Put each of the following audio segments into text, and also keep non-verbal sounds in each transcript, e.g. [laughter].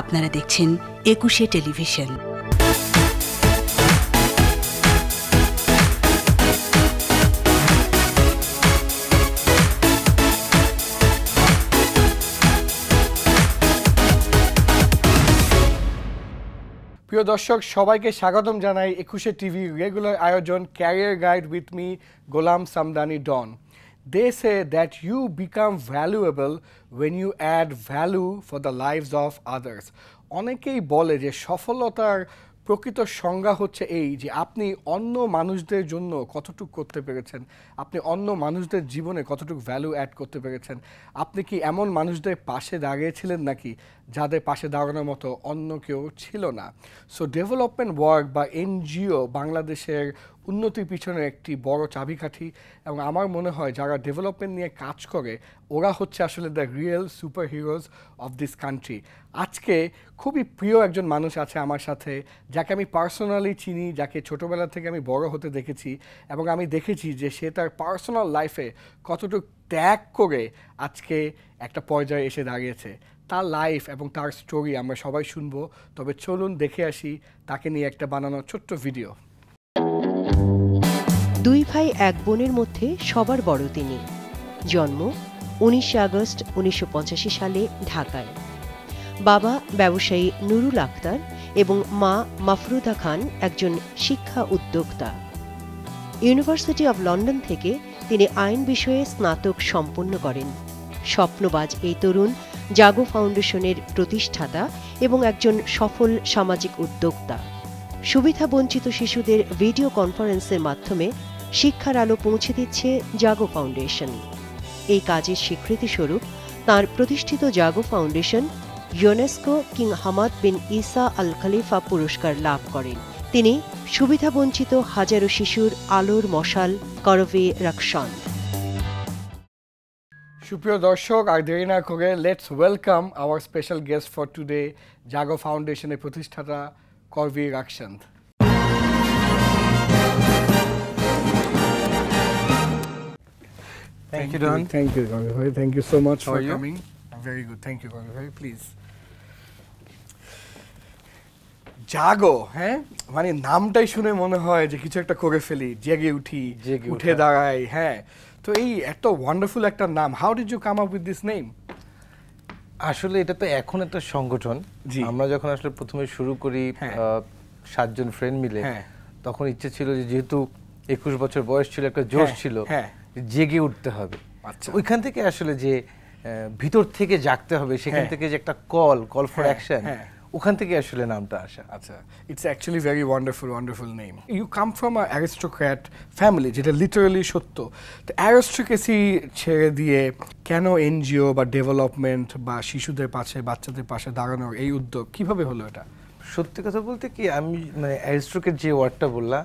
আপনারা দেখছেন একুশে টেলিভিশন প্রিয় দর্শক সবাইকে স্বাগতম জানাই একুশে টিভি রেগুলার আয়োজন career guide with me Golam Samdani ডন they say that you become valuable when you add value for the lives of others অনেকেই বলে যে সফলতার প্রকৃত সংজ্ঞা হচ্ছে এই যে আপনি অন্য মানুষদের জন্য কতটুকু করতে পেরেছেন আপনি অন্য মানুষদের জীবনে কতটুকু ভ্যালু অ্যাড করতে পেরেছেন আপনি কি এমন মানুষদের পাশে দাঁড়িয়েছিলেন নাকি যাদের পাশে দাঁড়ানোর মতো অন্য কেউ ছিল না সো ডেভেলপমেন্ট ওয়ার্ক বা এনজিও বাংলাদেশের উন্নতির পিছনে একটি বড় চাবিকাঠি এবং আমার মনে হয় যারা ডেভেলপমেন্ট নিয়ে কাজ করে ওরা হচ্ছে আসলে the real super heroes of this country আজকে খুবই প্রিয় একজন মানুষ আছে আমার সাথে যাকে আমি পার্সোনালি চিনি যাকে ছোটোবেলা থেকে আমি বড় হতে দেখেছি এবং আমি দেখেছি যে সে তার পার্সোনাল লাইফে কতটুকু ত্যাগ করে আজকে একটা পর্যায়ে এসে দাঁড়িয়েছে তার লাইফ এবং তার স্টোরি আমরা সবাই শুনবো তবে চলুন দেখে আসি তাকে নিয়ে একটা বানানো ছোট্ট ভিডিও দুই ভাই এক বোনের মধ্যে সবার বড় তিনি জন্ম উনিশে আগস্ট উনিশশো সালে ঢাকায় বাবা ব্যবসায়ী নুরুল আক্তার এবং মা মাফরুদা খান একজন শিক্ষা উদ্যোক্তা ইউনিভার্সিটি অব লন্ডন থেকে তিনি আইন বিষয়ে স্নাতক সম্পন্ন করেন স্বপ্নবাজ এই তরুণ জাগো ফাউন্ডেশনের প্রতিষ্ঠাতা এবং একজন সফল সামাজিক উদ্যোক্তা সুবিধা বঞ্চিত শিশুদের ভিডিও কনফারেন্সের মাধ্যমে শিক্ষার আলো পৌঁছে দিচ্ছে জাগো ফাউন্ডেশন এই কাজের স্বীকৃতিস্বরূপ তার প্রতিষ্ঠিত Jaago foundation UNESCO king Hamad bin Isa Al Khalifa পুরস্কার লাভ করেন তিনি সুবিধাবঞ্চিত হাজারো শিশুর আলোর মশাল করবে রাকশন সুপ্রিয় দর্শক আর দেরি না করে let's welcome our special guest for today Jaago ফাউন্ডেশনের প্রতিষ্ঠাতা করবি রাকশান্ত Thank, thank you, Don. Thank you, Gangabai. Thank you so much How for coming. very good. Thank you, Gangabai. Please. জাগো হ্যাঁ মানে নামটাই শুনে মনে হয় যে কিছু একটা করে ফেলি জেগে উঠি জেগে উঠে দাঁড়াই হ্যাঁ তো এই এত ওয়ান্ডারফুল একটা নাম how did you come up with this name আসলে এটা তো এখন একটা সংগঠন আমরা যখন আসলে প্রথমে শুরু করি হ্যাঁ। সাতজন ফ্রেন্ড মিলে হ্যাঁ। তখন ইচ্ছে ছিল যে যেহেতু একুশ বছর বয়স ছিল একটা জোশ হ্যাঁ। ছিল হ্যাঁ জেগে উঠতে হবে আচ্ছা। ওইখান থেকে আসলে যে ভিতর থেকে জাগতে হবে সেখান হ্যাঁ। থেকে যে একটা কল কল ফর অ্যাকশন ওখান থেকে আসলে নামটা আসা আচ্ছা it's actually very wonderful wonderful name you come from a aristocrat family যেটা লিটারালি সত্য তো অ্যারিস্টোক্রেসি ছেড়ে দিয়ে কেন এনজিও বা ডেভেলপমেন্ট বা শিশুদের পাশে বাচ্চাদের পাশে দাঁড়ানোর এই উদ্যোগ কিভাবে হলো এটা সত্যি কথা বলতে কি আমি মানে অ্যারিস্ট্রোকের যে ওয়ার্ডটা বললাম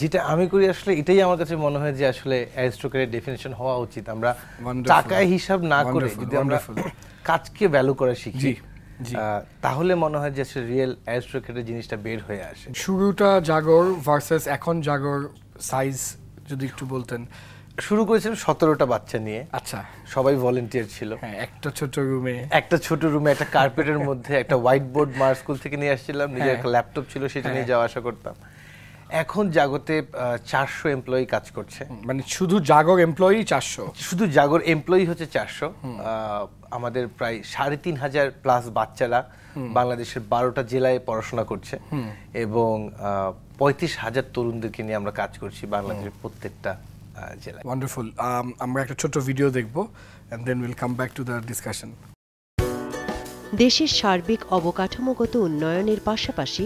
যেটা আমি করি আসলে এটাই আমার কাছে মনে হয় যে আসলে অ্যারিস্ট্রোকের ডেফিনেশন হওয়া উচিত আমরা টাকায় হিসাব না করে যদি আমরা [coughs] কাজকে ভ্যালু করা শিখি তাহলে মনে হয় যে আসলে রিয়েল অ্যারিস্ট্রোকেটের জিনিসটা বের হয়ে আসে শুরুটা জাগর ভার্সেস এখন জাগর সাইজ যদি একটু বলতেন শুরু করেছিলাম সতেরোটা বাচ্চা নিয়ে আচ্ছা সবাই ভলেন্টিয়ার ছিল হ্যাঁ, একটা ছোট রুমে একটা ছোট রুমে একটা কার্পেটের মধ্যে একটা হোয়াইট বোর্ড মার স্কুল থেকে নিয়ে আসছিলাম নিজের হ্যাঁ। একটা ল্যাপটপ ছিল সেটা নিয়ে হ্যাঁ। যাওয়া আসা করতাম এখন জাগতে চারশো এমপ্লয়ি কাজ করছে মানে শুধু জাগর এমপ্লয়ি চারশো শুধু জাগর এমপ্লয়ি হচ্ছে চারশো আমাদের প্রায় সাড়ে তিন হাজার প্লাস বাচ্চারা বাংলাদেশের বারোটা জেলায় পড়াশোনা করছে এবং পঁয়ত্রিশ হাজার তরুণদেরকে নিয়ে আমরা কাজ করছি বাংলাদেশের প্রত্যেকটা জেলায় ওয়ান্ডারফুল um, আমরা একটা ছোট ভিডিও দেখব and then will come back to the discussion দেশের সার্বিক অবকাঠামোগত উন্নয়নের পাশাপাশি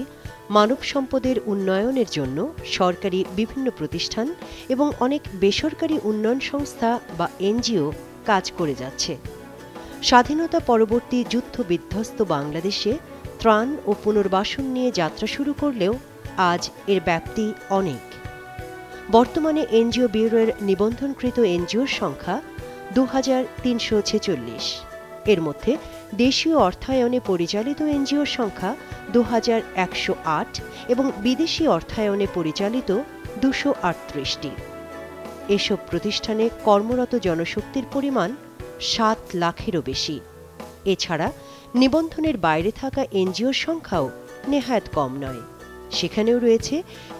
মানব সম্পদের উন্নয়নের জন্য সরকারি বিভিন্ন প্রতিষ্ঠান এবং অনেক বেসরকারি উন্নয়ন সংস্থা বা এনজিও কাজ করে যাচ্ছে স্বাধীনতা পরবর্তী যুদ্ধ বিধ্বস্ত বাংলাদেশে ত্রাণ ও পুনর্বাসন নিয়ে যাত্রা শুরু করলেও আজ এর ব্যাপ্তি অনেক বর্তমানে এনজিও ব্যুরোর নিবন্ধনকৃত এনজিওর সংখ্যা দু এর মধ্যে দেশীয় অর্থায়নে পরিচালিত এনজিওর সংখ্যা দু এবং বিদেশি অর্থায়নে পরিচালিত দুশো আটত্রিশটি এসব প্রতিষ্ঠানে কর্মরত জনশক্তির পরিমাণ সাত লাখেরও বেশি এছাড়া নিবন্ধনের বাইরে থাকা এনজিওর সংখ্যাও নেহায়াত কম নয় সেখানেও রয়েছে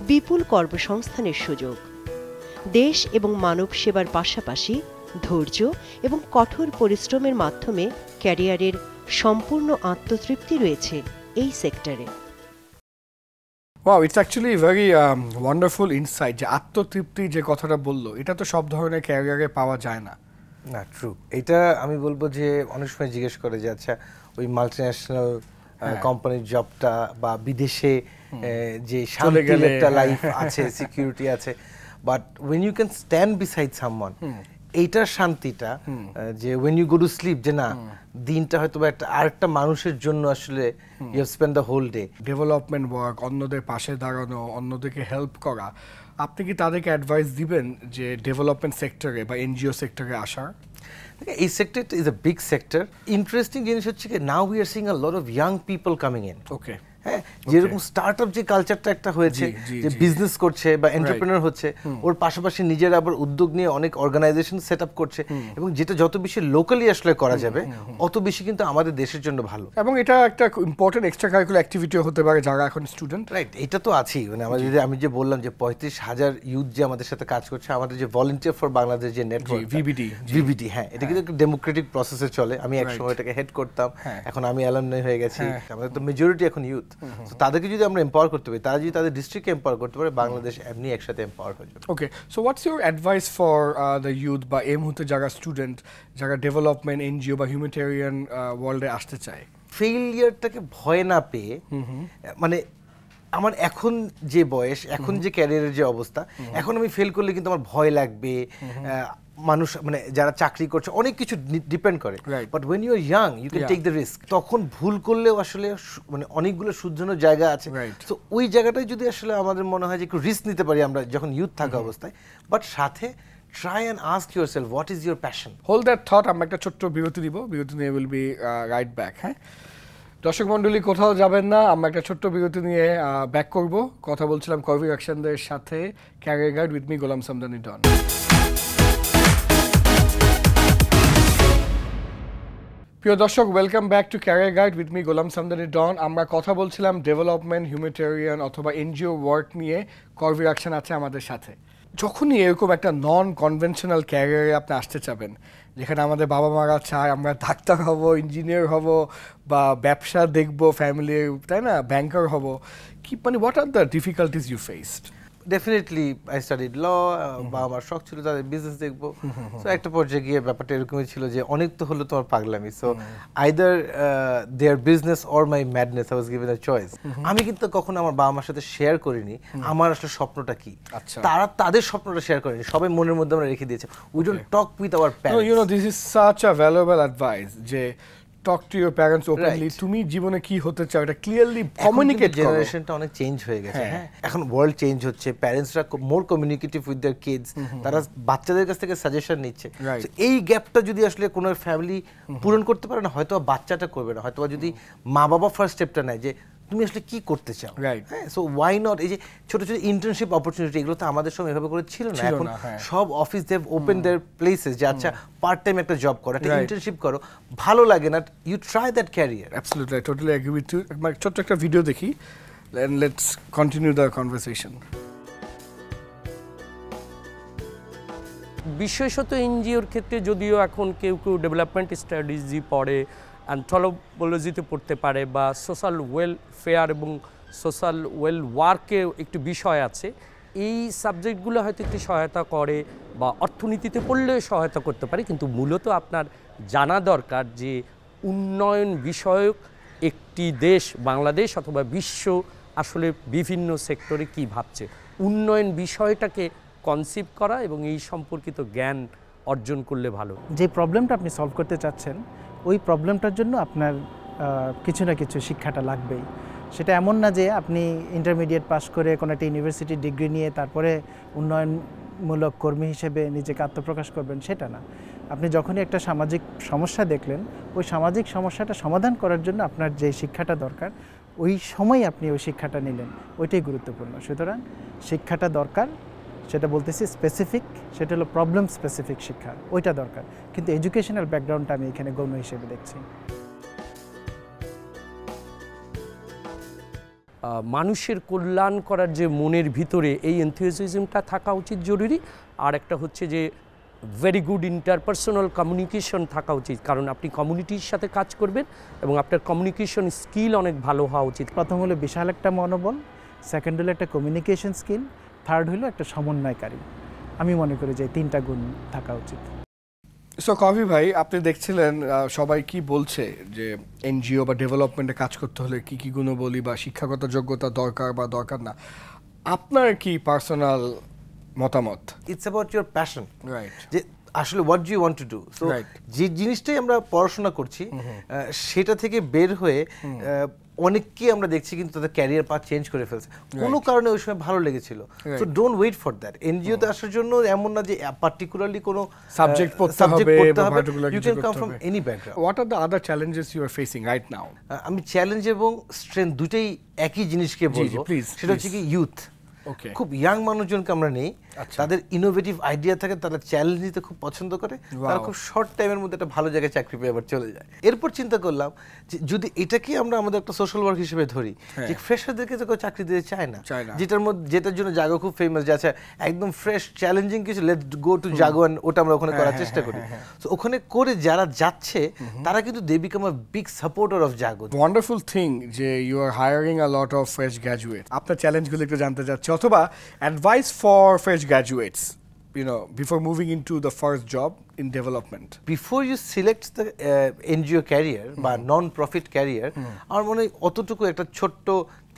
বিপুল কর্মসংস্থানের সুযোগ দেশ এবং মানব সেবার পাশাপাশি ধৈর্য এবং কঠোর পরিশ্রমের মাধ্যমে ক্যারিয়ারের সম্পূর্ণ আত্মতৃপ্তি রয়েছে এই সেক্টরে wow it's actually very wonderful insight যে আত্মতৃপ্তি যে কথাটা বললো এটা তো সব ধরনের ক্যারিয়ারে পাওয়া যায় না না ট্রু এটা আমি বলবো যে অনেক সময় জিজ্ঞেস করে যে আচ্ছা ওই মাল্টিন্যাশনাল কোম্পানির জবটা বা বিদেশে যে শান্তির একটা লাইফ হ্যাঁ। আছে সিকিউরিটি আছে but when you can stand beside someone এইটার শান্তিটা যে when you go to sleep যে না দিনটা হয়তো একটা আরেকটা মানুষের জন্য আসলে you have spend the whole day development work অন্যদের পাশে দাঁড়ানো অন্যদেরকে হেল্প করা আপনি কি তাদেরকে অ্যাডভাইস দিবেন যে ডেভেলপমেন্ট সেক্টরে বা এনজিও সেক্টরে আসার এই sector is a big sector interesting জিনিস হচ্ছে কি now we are seeing a lot of young people coming in okay হ্যাঁ যেরকম স্টার্ট আপ যে কালচারটা একটা হয়েছে যে বিজনেস করছে বা এন্টারপ্রেনার হচ্ছে ওর পাশাপাশি নিজের আবার উদ্যোগ নিয়ে অনেক অর্গানাইজেশন সেট আপ করছে এবং যেটা যত বেশি লোকালি আসলে করা যাবে অত বেশি কিন্তু আমাদের দেশের জন্য ভালো এবং এটা একটা ইম্পর্টেন্ট এক্সট্রা কারিকুলার অ্যাক্টিভিটিও হতে পারে যারা এখন স্টুডেন্ট রাইট এটা তো আছেই মানে আমাদের আমি যে বললাম যে পঁয়ত্রিশ হাজার ইউথ যে আমাদের সাথে কাজ করছে আমাদের যে ভলেন্টিয়ার ফর বাংলাদেশ যে নেটওয়ার্ক ভিবিডি ভিবিডি হ্যাঁ এটা কিন্তু হ্যাঁ। একটা ডেমোক্রেটিক প্রসেসে চলে আমি একসময় এটাকে হেড করতাম হ্যাঁ। এখন আমি অ্যালামনাই হয়ে গেছি হ্যাঁ। আমাদের তো মেজরিটি এখন ইউথ তাদেরকে যদি আমরা এম্পাওয়ার করতে পারি তারা যদি তাদের ডিস্ট্রিক্টকে এম্পাওয়ার করতে পারে বাংলাদেশ এমনি একসাথে এম্পাওয়ার হয়ে যাবে okay so what's your advice for the youth বা এই মুহূর্তে যারা স্টুডেন্ট যারা ডেভেলপমেন্ট এনজিও বা হিউম্যানিটেরিয়ান ওয়ার্ল্ডে uh, আসতে চায় ফেইলিয়ারটাকে ভয় না পেয়ে মানে আমার এখন যে বয়স এখন যে ক্যারিয়ারের যে অবস্থা এখন আমি ফেল করলে কিন্তু আমার ভয় লাগবে মানুষ মানে যারা চাকরি করছে অনেক কিছু ডিপেন্ড করে but when you're young you can take the risk তখন ভুল করলেও আসলে মানে অনেকগুলো শুধরানোর জায়গা আছে তো ওই জায়গাটাই যদি আসলে আমাদের মনে হয় যে একটু রিস্ক নিতে পারি আমরা যখন ইউথ থাকা অবস্থায় বাট সাথে try and ask yourself what is your passion whole that thought আমরা একটা ছোট্ট বিরতি দিব বিরতি নিয়ে উইল বি রাইট ব্যাক হ্যাঁ দর্শক মন্ডলী কোথাও যাবেন না আমরা একটা ছোট্ট বিরতি নিয়ে ব্যাক করব কথা বলছিলাম কর্ভিক অ্যাকশনদের সাথে career guide with me Golam Samdani Don প্রিয় দর্শক welcome back to career guide with me Golam Samdani Don আমরা কথা বলছিলাম ডেভেলপমেন্ট হিউম্যানিটেরিয়ান অথবা এনজিও ওয়ার্ক নিয়ে কর্ভিক অ্যাকশন আছে আমাদের সাথে যখনই এরকম একটা নন কনভেনশনাল ক্যারিয়ারে আপনি আসতে চাবেন যেখানে আমাদের বাবা মারা চায় আমরা ডাক্তার হব ইঞ্জিনিয়ার হব বা ব্যবসা দেখব ফ্যামিলির তাই না ব্যাংকার হব কি মানে what are the difficulties you faced definitely I studied law বা আমার শখ ছিল তাদের বিজনেস দেখবো সো একটা পর্যায়ে গিয়ে ব্যাপারটা এরকমই ছিল যে অনেক তো হলো তোমার পাগলামি so either their business or my madness I was given a choice আমি কিন্তু কখনো আমার বাবা মার সাথে শেয়ার করিনি আমার আসলে স্বপ্নটা কি আচ্ছা। তারা তাদের স্বপ্নটা শেয়ার করেনি সবাই মনের মধ্যে আমরা রেখে দিয়েছে we don't talk with our parents you know this is such a valuable advice যে talk to your parents openly তুমি জীবনে কি হতে চাও এটা ক্লিয়ারলি কমিউনিকেট জেনারেশনটা অনেক চেঞ্জ হয়ে গেছে হ্যাঁ। হ্যাঁ। এখন ওয়ার্ল্ড চেঞ্জ হচ্ছে প্যারেন্টসরা more communicative with their kids তারা বাচ্চাদের কাছ থেকে সাজেশন নিচ্ছে এই গ্যাপটা যদি আসলে কোনো ফ্যামিলি পূরণ করতে পারে না হয়তো বাচ্চাটা করবে না হয়তো যদি মা বাবা ফার্স্ট স্টেপটা নেয় যে তুমি আসলে কি করতে চাও রাইট হ্যাঁ সো ওয়াই নট এই যে ছোট ছোট ইন্টার্নশিপ অপরচুনিটি এগুলো তো আমাদের সময় এভাবে করে ছিল না এখন হ্যাঁ। সব office they open their places যে আচ্ছা পার্ট টাইম একটা জব করো একটা ইন্টার্নশিপ করো ভালো লাগে না you try that career absolutely totally agree with you ছোট্ট একটা ভিডিও দেখি and let's continue the conversation বিশেষত এনজিওর ক্ষেত্রে যদিও এখন কেউ কেউ ডেভেলপমেন্ট স্টাডিজ পড়ে অ্যান্থলোপোলজিতে পড়তে পারে বা সোশ্যাল ওয়েলফেয়ার এবং সোশ্যাল ওয়েল ওয়ার্কে একটি বিষয় আছে এই সাবজেক্টগুলো হয়তো একটু সহায়তা করে বা অর্থনীতিতে পড়লেও সহায়তা করতে পারে কিন্তু মূলত আপনার জানা দরকার যে উন্নয়ন বিষয়ক একটি দেশ বাংলাদেশ অথবা বিশ্ব আসলে বিভিন্ন সেক্টরে কি ভাবছে উন্নয়ন বিষয়টাকে কনসিভ করা এবং এই সম্পর্কিত জ্ঞান অর্জন করলে ভালো যে প্রবলেমটা আপনি সলভ করতে চাচ্ছেন ওই প্রবলেমটার জন্য আপনার কিছু না কিছু শিক্ষাটা লাগবেই সেটা এমন না যে আপনি ইন্টারমিডিয়েট পাশ করে কোনো একটা ইউনিভার্সিটি ডিগ্রি নিয়ে তারপরে উন্নয়নমূলক কর্মী হিসেবে নিজেকে আত্মপ্রকাশ করবেন সেটা না আপনি যখনই একটা সামাজিক সমস্যা দেখলেন ওই সামাজিক সমস্যাটা সমাধান করার জন্য আপনার যে শিক্ষাটা দরকার ওই সময় আপনি ওই শিক্ষাটা নিলেন ওইটাই গুরুত্বপূর্ণ সুতরাং শিক্ষাটা দরকার সেটা বলতেছি স্পেসিফিক সেটা হলো প্রবলেম স্পেসিফিক শিক্ষা ওইটা দরকার কিন্তু এডুকেশনাল ব্যাকগ্রাউন্ডটা আমি এখানে গৌণ হিসেবে দেখছি মানুষের কল্যাণ করার যে মনের ভিতরে এই এনথিওসিজমটা থাকা উচিত জরুরি আর একটা হচ্ছে যে ভেরি গুড ইন্টারপার্সোনাল কমিউনিকেশন থাকা উচিত কারণ আপনি কমিউনিটির সাথে কাজ করবেন এবং আপনার কমিউনিকেশন স্কিল অনেক ভালো হওয়া উচিত প্রথম হলো বিশাল একটা মনোবল সেকেন্ড হলো একটা কমিউনিকেশন স্কিল থার্ড হলো একটা সমন্বয়কারী আমি মনে করি যে তিনটা গুণ থাকা উচিত সো কবি ভাই আপনি দেখছিলেন সবাই কি বলছে যে এনজিও বা ডেভেলপমেন্টে কাজ করতে হলে কি কি বলি বা শিক্ষাগত যোগ্যতা দরকার বা দরকার না আপনার কি পার্সোনাল মতামত it's about your passion right যে আসলে what you want to do so যে জিনিসটাই আমরা পড়াশোনা করছি সেটা থেকে বের হয়ে অনেককে আমরা দেখছি কিন্তু তাদের ক্যারিয়ার পাথ চেঞ্জ করে ফেলছে কোনো কারণে ওই সময় ভালো লেগেছিল so don't wait for that NGO তে আসার জন্য এমন না যে পার্টিকুলারলি কোনো সাবজেক্ট পড়তে হবে you can come from any background what are the other challenges you are facing right now আমি চ্যালেঞ্জ এবং স্ট্রেংথ দুটেই একই জিনিসকে বলবো সেটা হচ্ছে কি ইউথ খুব ইয়াং মানুষজনকে আমরা নেই আচ্ছা। তাদের ইনোভেটিভ আইডিয়া থাকে তারা চ্যালেঞ্জ নিতে খুব পছন্দ করে তারা খুব শর্ট টাইমের মধ্যে একটা ভালো জায়গায় চাকরি পেয়ে আবার চলে যায় এরপর চিন্তা করলাম যে যদি এটাকে আমরা আমাদের একটা সোশ্যাল ওয়ার্ক হিসেবে ধরি হ্যাঁ। যে ফ্রেশারদেরকে তো কেউ চাকরি দিতে চায় না যেটার মধ্যে যেটার জন্য জাগো খুব ফেমাস যে আচ্ছা একদম ফ্রেশ চ্যালেঞ্জিং কিছু লেট গো টু জাগো ওটা আমরা ওখানে হ্যাঁ, করার হ্যাঁ, চেষ্টা করি তো ওখানে করে যারা যাচ্ছে তারা কিন্তু দেবী কামার big supporter of Jaago wonderful thing যে you are hiring a lot of fresh graduate আপনার চ্যালেঞ্জগুলো একটু জানতে চাচ্ছি অথবা advice for fresh college graduates, you know, before moving into the first job in development? Before you select the uh, NGO career mm. বা non-profit career, আমার মনে হয় অতটুকু একটা ছোট্ট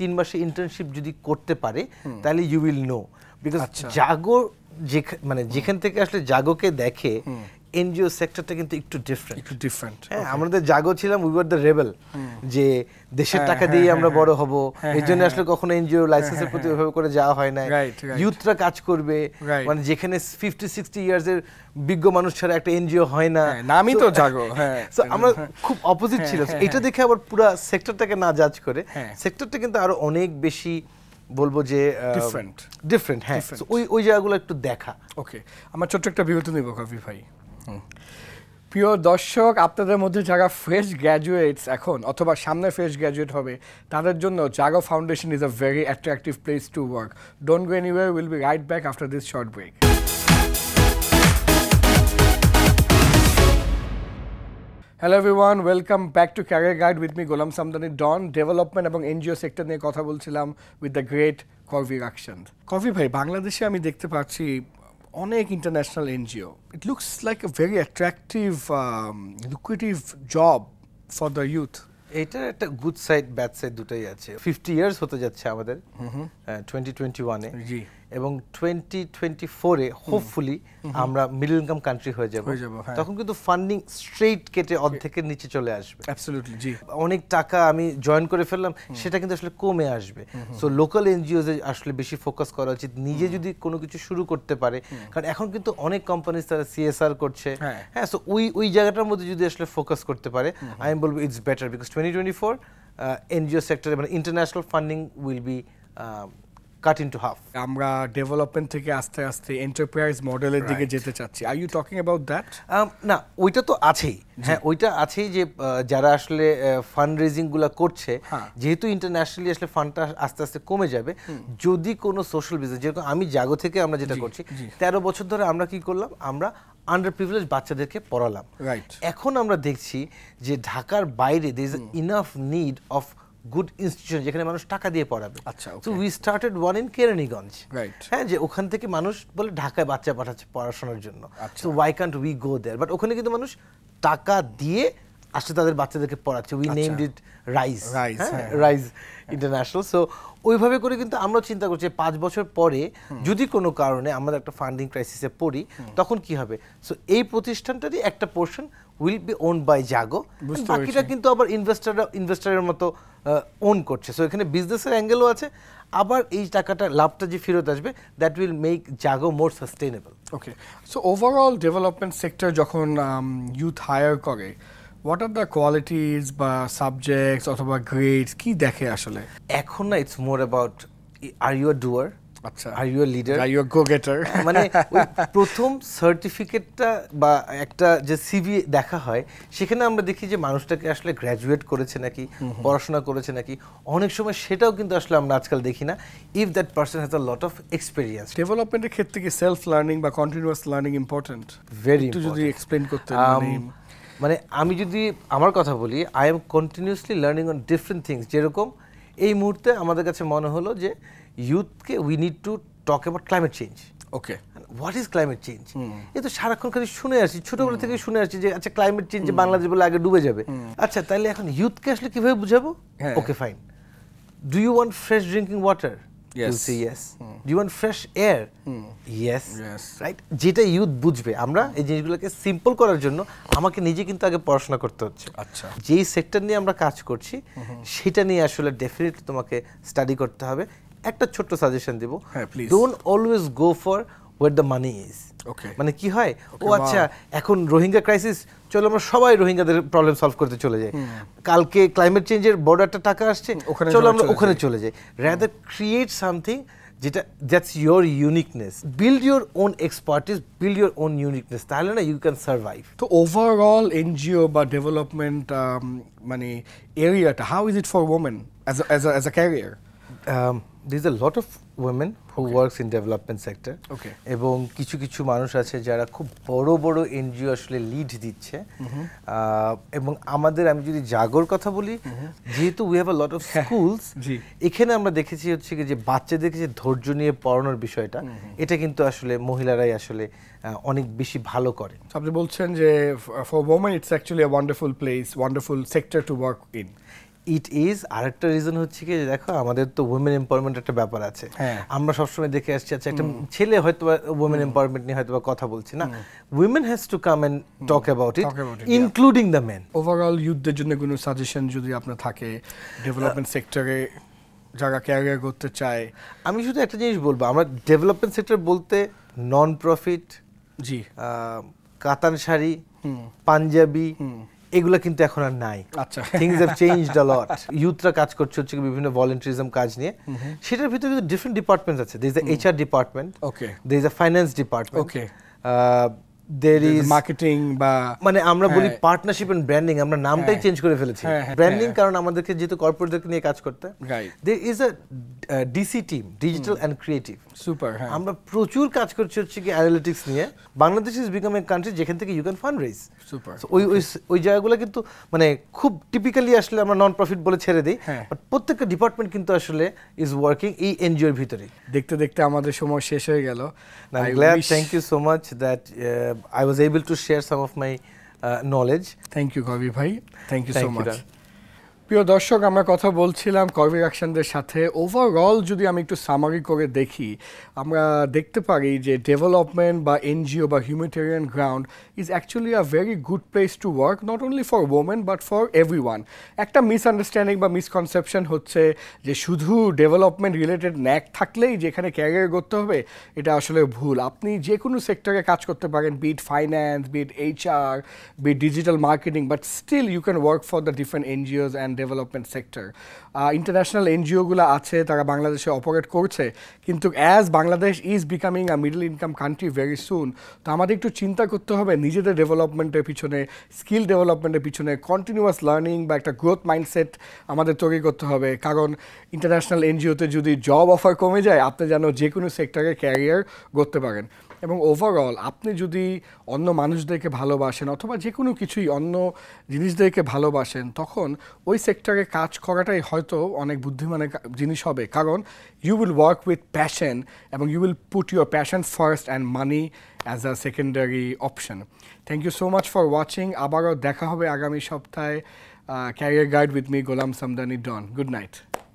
you will know. যদি করতে পারে তাহলে you will know because Jaago মানে যেখান থেকে আসলে জাগোকে দেখে এনজিও সেক্টরটা কিন্তু একটু ডিফারেন্ট একটু ডিফারেন্ট হ্যাঁ যে জাগো ছিলাম উই ওয়ার দ্য রেবেল যে দেশের হ্যাঁ, টাকা হ্যাঁ, দিয়ে হ্যাঁ, আমরা বড় হব এর জন্য আসলে কখনো এনজিও লাইসেন্সের প্রতি ওইভাবে করে যাওয়া হয় না ইউথরা কাজ করবে মানে যেখানে ফিফটি সিক্সটি ইয়ার্স এর বিজ্ঞ মানুষ ছাড়া একটা এনজিও হয় না নামই তো জাগো [laughs] হ্যাঁ আমরা খুব অপোজিট ছিল এটা দেখে আবার পুরো সেক্টরটাকে না জাজ করে সেক্টরটা কিন্তু আরো অনেক বেশি বলবো যে ডিফারেন্ট ডিফারেন্ট হ্যাঁ ওই ওই জায়গাগুলো একটু দেখা ওকে আমার ছোট্ট একটা বিবেচনা নিব কফি ভাই প্রিয় দর্শক আপনাদের মধ্যে যারা ফ্রেশ গ্র্যাজুয়েটস এখন অথবা সামনে ফ্রেশ গ্র্যাজুয়েট হবে তাদের জন্য Jaago Foundation is a very attractive place to work don't go anyway will be right back after this short break hello everyone welcome back to career guide with me Golam Samdani Don development এবং NGO sector নিয়ে কথা বলছিলাম with the great করভি রাকশন কফি ভাই বাংলাদেশে আমি দেখতে পাচ্ছি অনেক international NGO it looks like a very attractive lucrative job for the youth এটার একটা গুড সাইড ব্যাড সাইড দুটোই আছে ফিফটি ইয়ার্স হতে যাচ্ছে আমাদের টোয়েন্টি টোয়েন্টি ওয়ানে জি এবং টোয়েন্টি টোয়েন্টি ফোরে হোপফুলি আমরা মিডল ইনকাম কান্ট্রি হয়ে যাবো হ্যাঁ। তখন কিন্তু ফান্ডিং স্ট্রেইট কেটে অর্ধেকের নিচে চলে আসবে অনেক টাকা আমি জয়েন করে ফেললাম সেটা কিন্তু আসলে কমে আসবে সো লোকাল এনজিও আসলে বেশি ফোকাস করা উচিত নিজে যদি কোনো কিছু শুরু করতে পারে কারণ এখন কিন্তু অনেক কোম্পানিজ তারা সিএসআর করছে হ্যাঁ সো হ্যাঁ, ওই ওই জায়গাটার মধ্যে যদি আসলে ফোকাস করতে পারে আমি বলবো it's better because twenty twenty four NGO সেক্টরে মানে international funding will be cut into half. আমরা ডেভেলপমেন্ট থেকে আস্তে আস্তে এন্টারপ্রাইজ মডেলের দিকে যেতে চাচ্ছি are you talking about that না ওইটা তো আছেই হ্যাঁ ওইটা আছেই যে যারা আসলে ফান্ড রেজিংগুলো করছে হ্যাঁ। যেহেতু ইন্টারন্যাশনালি আসলে ফান্ডটা আস্তে আস্তে কমে যাবে যদি কোনো সোশ্যাল বিজনেস যেরকম আমি জাগো থেকে আমরা যেটা করছি তেরো বছর ধরে আমরা কি করলাম আমরা আন্ডার প্রিভিলেজ বাচ্চাদেরকে পড়ালাম এখন আমরা দেখছি যে ঢাকার বাইরে there enough need of good institution যেখানে মানুষ টাকা দিয়ে পড়াবে আচ্ছা we started one in Keraniganj হ্যাঁ যে ওখান থেকে মানুষ বলে ঢাকায় বাচ্চা পাঠাচ্ছে পড়াশোনার জন্য তো why can't we go there but ওখানে কিন্তু মানুষ টাকা দিয়ে আসলে তাদের বাচ্চাদেরকে পড়াচ্ছে we named it rise rise international so ওইভাবে করে কিন্তু আমরা চিন্তা করছি পাঁচ বছর পরে যদি কোনো কারণে আমরা একটা ফান্ডিং ক্রাইসিসে পড়ি তখন কি হবে সো এই প্রতিষ্ঠানটারই একটা portion will be own by Jaago বাকিটা কিন্তু আবার ইনভেস্টার ইনভেস্টারের মতো ওন করছে সো এখানে বিজনেসের অ্যাঙ্গেলও আছে আবার এই টাকাটা লাভটা যে ফেরত আসবে that will make Jaago more sustainable okay so overall development sector যখন ইউথ um, হায়ার করে হোয়াট আর দ্য কোয়ালিটিজ বা সাবজেক্টস অথবা গ্রেডস কি দেখে আসলে এখন না it's more about are you a doer আচ্ছা are you leader are you go getter মানে প্রথম সার্টিফিকেটটা বা একটা যে সিভি দেখা হয় সেখানে আমরা দেখি যে মানুষটাকে আসলে গ্র্যাজুয়েট করেছে নাকি পড়াশোনা করেছে নাকি অনেক সময় সেটাও কিন্তু আসলে আমরা আজকাল দেখি না if that person has a lot of experience ডেভেলপমেন্টের ক্ষেত্রে কি সেলফ লার্নিং বা কন্টিনিউয়াস লার্নিং ইম্পর্টেন্ট ভেরি একটু যদি এক্সপ্লেন করতে মানে um, মানে আমি যদি আমার কথা বলি I am continuously learning on different things যেরকম এই মুহূর্তে আমাদের কাছে মনে হলো যে ইউথকে we need to talk about climate change okay what is climate change এ তো সারাক্ষণ খালি শুনে আসছি ছোটবেলা hmm. থেকে শুনে আসছি যে আচ্ছা ক্লাইমেট চেঞ্জ বাংলাদেশ বলে আগে ডুবে যাবে hmm. আচ্ছা তাহলে এখন ইউথকে আসলে কীভাবে বুঝাবো okay fine do you want fresh drinking water yes. you'll say yes. Hmm. Do you want fresh air? Hmm. Yes. yes. Right? যেটা ইউথ বুঝবে আমরা এই জিনিসগুলোকে সিম্পল করার জন্য আমাকে নিজে কিন্তু আগে পড়াশোনা করতে হচ্ছে আচ্ছা যেই সেক্টর নিয়ে আমরা কাজ করছি সেটা নিয়ে আসলে ডেফিনেটলি তোমাকে স্টাডি করতে হবে একটা ছোট্ট সাজেশন দেবো don't always go for where the money is মানে কি হয় ও আচ্ছা এখন রোহিঙ্গা ক্রাইসিস চলো আমরা সবাই রোহিঙ্গাদের প্রবলেম সলভ করতে চলে যাই কালকে ক্লাইমেট চেঞ্জের বড় একটা টাকা আসছে চলো আমরা ওখানে চলে যাই র্যাদার ক্রিয়েট সামথিং যেটা that's your uniqueness build your own expertise build your own uniqueness তাহলে না ইউ ক্যান সার্ভাইভ তো ওভারঅল এনজিও বা ডেভেলপমেন্ট um, মানে এরিয়াটা how is it for women as as as a career this a lot of women who works in development sector এবং কিছু কিছু মানুষ আছে যারা খুব বড় বড় এনজিও আসলে লিড দিচ্ছে mm-hmm. এবং আমাদের আমি যদি জাগর কথা বলি mm-hmm. যেহেতু we have a lot of schools এখানে আমরা দেখেছি হচ্ছে কি যে বাচ্চাদেরকে যে ধৈর্য নিয়ে পড়ানোর বিষয়টা mm-hmm. এটা কিন্তু আসলে মহিলারাই আসলে অনেক বেশি ভালো করে আপনি বলছেন যে for women it's actually a wonderful place wonderful sector to work in it is আরেকটা রিজন হচ্ছে কি দেখো আমাদের তো উমেন এম্পাওয়ারমেন্ট একটা ব্যাপার আছে হ্যাঁ। আমরা সবসময় দেখে আসছি আচ্ছা একটা ছেলে হয়তো উমেন এম্পাওয়ারমেন্ট নিয়ে হয়তো কথা বলছি না women has to come and talk about it including the men overall ইউথদের জন্য কোনো সাজেশন যদি আপনার থাকে ডেভেলপমেন্ট সেক্টরে যারা ক্যারিয়ার করতে চায় আমি শুধু একটা জিনিস বলবো আমরা ডেভেলপমেন্ট সেক্টর বলতে নন প্রফিট জি কাতান শাড়ি পাঞ্জাবি এগুলো কিন্তু এখন আর নাই আচ্ছা things have changed a lot ইউথরা কাজ করছে হচ্ছে বিভিন্ন ভলেন্টারিজম কাজ নিয়ে সেটার ভিতরে কিন্তু ডিফারেন্ট ডিপার্টমেন্টস আছে there is a HR department okay there is a finance department okay বা মানে আমরা বলি পার্টনারশিপ এন্ড ব্র্যান্ডিং আমরা নামটাই চেঞ্জ হ্যাঁ। করে ফেলেছি ব্র্যান্ডিং হ্যাঁ, হ্যাঁ। কারণ আমাদেরকে যেহেতু কর্পোরেটদেরকে নিয়ে কাজ করতে there is a DC team digital and creative super আমরা প্রচুর কাজ করছি হচ্ছে কি অ্যানালিটিক্স নিয়ে Bangladesh is become a country যেখান থেকে you can fund raise super ওই ওই জায়গাগুলো কিন্তু মানে খুব টিপিক্যালি আসলে আমরা নন প্রফিট বলে ছেড়ে দিই বাট প্রত্যেকটা ডিপার্টমেন্ট কিন্তু আসলে ইজ ওয়ার্কিং এই এনজিওর ভিতরে দেখতে দেখতে আমাদের সময় শেষ হয়ে গেল thank you so much that I was able to share some of my uh, knowledge. Thank you, Kavi Bhai. Thank you Thank so much. প্রিয় দর্শক আমরা কথা বলছিলাম কর্মী অ্যাকশনদের সাথে ওভারঅল যদি আমি একটু সামারি করে দেখি আমরা দেখতে পারি যে ডেভেলপমেন্ট বা এনজিও বা humanitarian ground is actually a very good place to work not only for women but for every one একটা মিসআন্ডারস্ট্যান্ডিং বা মিসকনসেপশন হচ্ছে যে শুধু ডেভেলপমেন্ট রিলেটেড ন্যাক থাকলেই যেখানে ক্যারিয়ার করতে হবে এটা আসলে ভুল আপনি যে কোনো সেক্টরে কাজ করতে পারেন be it finance be it HR be it digital marketing but still you can work for the different NGOs and development sector international এনজিওগুলো আছে তারা বাংলাদেশে অপারেট করছে কিন্তু as Bangladesh is becoming a middle income country very soon তো আমাদের একটু চিন্তা করতে হবে নিজেদের ডেভেলপমেন্টের পিছনে স্কিল ডেভেলপমেন্টের পিছনে কন্টিনিউয়াস লার্নিং বা একটা গ্রোথ মাইন্ডসেট আমাদের তৈরি করতে হবে কারণ ইন্টারন্যাশনাল এনজিওতে যদি জব অফার কমে যায় আপনি যেন যে কোনো সেক্টরে ক্যারিয়ার গড়তে পারেন এবং ওভারঅল আপনি যদি অন্য মানুষদেরকে ভালোবাসেন অথবা যে কোনো কিছুই অন্য জিনিসদেরকে ভালোবাসেন তখন ওই সেক্টরে কাজ করাটাই হয়তো অনেক বুদ্ধিমানের জিনিস হবে কারণ you will work with passion এবং you will put your passion first and money as a secondary option thank you so much for watching আবারও দেখা হবে আগামী সপ্তাহে career guide with me Golam Samdani Don good night